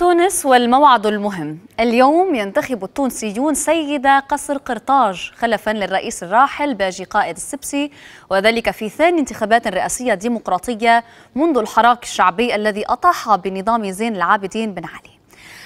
تونس والموعد المهم اليوم ينتخب التونسيون سيدة قصر قرطاج خلفا للرئيس الراحل باجي قائد السبسي وذلك في ثاني انتخابات رئاسية ديمقراطية منذ الحراك الشعبي الذي أطاح بنظام زين العابدين بن علي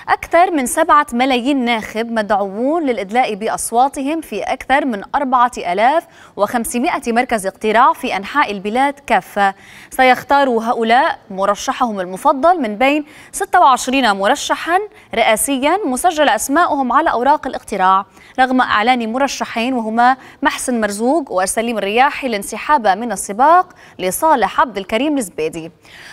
أكثر من سبعة ملايين ناخب مدعوون للإدلاء بأصواتهم في أكثر من أربعة ألاف وخمسمائة مركز اقتراع في أنحاء البلاد كافة سيختار هؤلاء مرشحهم المفضل من بين 26 مرشحا رئاسيا مسجل أسماؤهم على أوراق الاقتراع رغم أعلان مرشحين وهما محسن مرزوق وسليم الرياحي الانسحاب من السباق لصالح عبد الكريم الزبيدي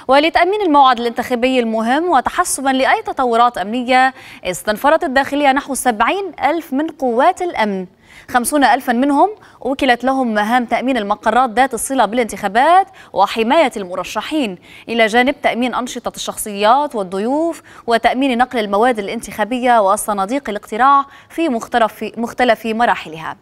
ولتأمين الموعد الانتخابي المهم وتحسبا لأي تطورات أمنية السعودية استنفرت الداخلية نحو 70 ألف من قوات الأمن 50 ألفا منهم وكلت لهم مهام تأمين المقرات ذات الصلة بالانتخابات وحماية المرشحين إلى جانب تأمين أنشطة الشخصيات والضيوف وتأمين نقل المواد الانتخابية وصناديق الاقتراع في مختلف, مختلف مراحلها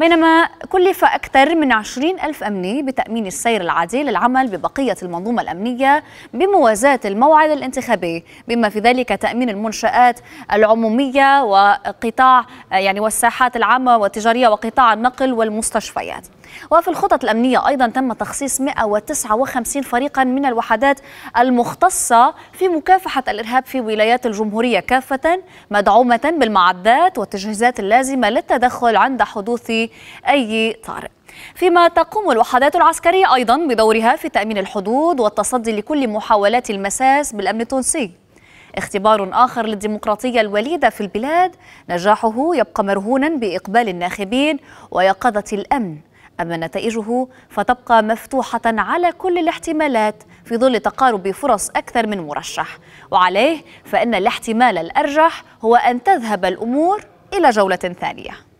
بينما كلف أكثر من 20 ألف أمني بتأمين السير العادي للعمل ببقية المنظومة الأمنية بموازاة الموعد الانتخابي بما في ذلك تأمين المنشآت العمومية وقطاع يعني والساحات العامة التجارية وقطاع النقل والمستشفيات وفي الخطط الأمنية أيضا تم تخصيص 159 فريقا من الوحدات المختصة في مكافحة الإرهاب في ولايات الجمهورية كافة مدعومة بالمعدات والتجهيزات اللازمة للتدخل عند حدوث أي طارئ فيما تقوم الوحدات العسكرية أيضا بدورها في تأمين الحدود والتصدي لكل محاولات المساس بالأمن التونسي اختبار آخر للديمقراطية الوليدة في البلاد نجاحه يبقى مرهونا بإقبال الناخبين ويقظة الأمن أما نتائجه فتبقى مفتوحة على كل الاحتمالات في ظل تقارب فرص أكثر من مرشح وعليه فإن الاحتمال الأرجح هو أن تذهب الأمور إلى جولة ثانية